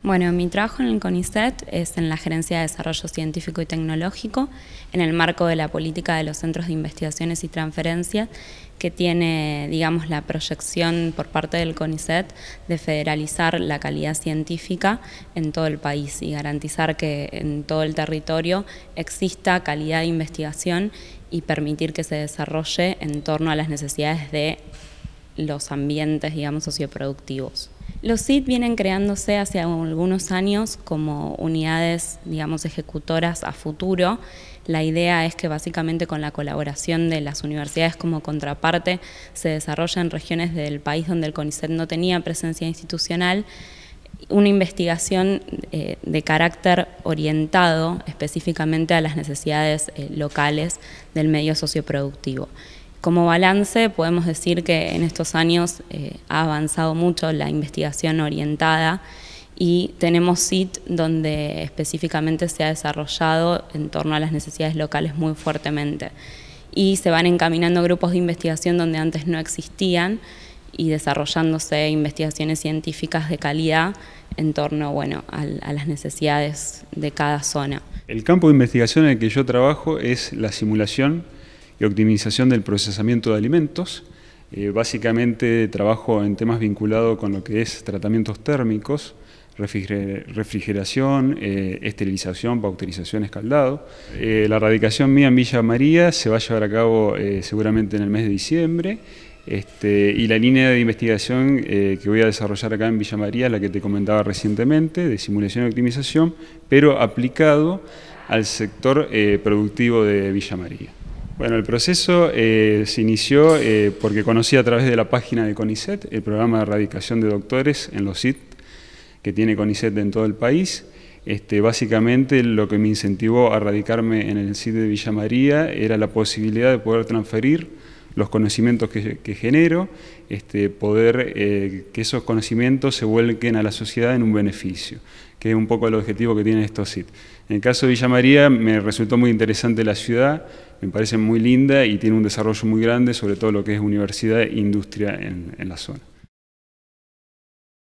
Bueno, mi trabajo en el CONICET es en la Gerencia de Desarrollo Científico y Tecnológico, en el marco de la política de los centros de investigaciones y transferencia, que tiene, digamos, la proyección por parte del CONICET de federalizar la calidad científica en todo el país y garantizar que en todo el territorio exista calidad de investigación y permitir que se desarrolle en torno a las necesidades de los ambientes, digamos, socioproductivos. Los SIT vienen creándose hace algunos años como unidades, digamos, ejecutoras a futuro. La idea es que básicamente con la colaboración de las universidades como contraparte se desarrolla en regiones del país donde el CONICET no tenía presencia institucional una investigación eh, de carácter orientado específicamente a las necesidades eh, locales del medio socioproductivo. Como balance podemos decir que en estos años eh, ha avanzado mucho la investigación orientada y tenemos SIT donde específicamente se ha desarrollado en torno a las necesidades locales muy fuertemente y se van encaminando grupos de investigación donde antes no existían y desarrollándose investigaciones científicas de calidad en torno bueno, a, las necesidades de cada zona. El campo de investigación en el que yo trabajo es la simulación y optimización del procesamiento de alimentos. Eh, básicamente trabajo en temas vinculados con lo que es tratamientos térmicos, refrigeración, eh, esterilización, bauterización, escaldado. Eh, la radicación mía en Villa María se va a llevar a cabo seguramente en el mes de diciembre. Este, y la línea de investigación que voy a desarrollar acá en Villa María la que te comentaba recientemente, de simulación y optimización, pero aplicado al sector productivo de Villa María. Bueno, el proceso eh, se inició eh, porque conocí a través de la página de CONICET, el programa de erradicación de doctores en los SIT que tiene CONICET en todo el país. Este, básicamente lo que me incentivó a radicarme en el CID de Villa María era la posibilidad de poder transferir los conocimientos que, genero, este, poder eh, que esos conocimientos se vuelquen a la sociedad en un beneficio, que es un poco el objetivo que tiene estos SIT. En el caso de Villa María me resultó muy interesante la ciudad, me parece muy linda y tiene un desarrollo muy grande, sobre todo lo que es universidad e industria en la zona.